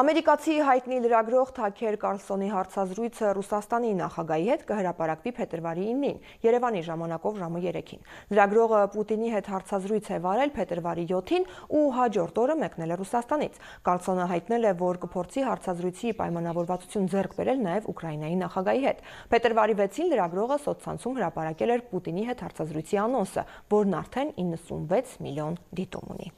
Ամերիկացի հայտնի լրագրող Թաքեր Կարլսոնի հարցազրույցը Ռուսաստանի նախագահի հետ կհրապարակվի փետրվարի 9-ին, Երևանի ժամանակով ժամը 3-ին։ Լրագրողը Պուտինի հետ հարցազրույց է վարել փետրվարի 7-ին ու հաջորդ օրը մեկնել է Ռուսաստանից։ Կարլսոնը հայտնել է, որ կփորձի հարցազրույցի պայմանավորվածություն ձեռք բերել նաև Ուկրաինայի նախագահի հետ։ Փետրվարի 6-ին լրագրողը սոցցանցում հրապարակել էր Պուտինի հետ հարցազրույցի անոնսը, որն արդեն 96 միլիոն դիտում ունի։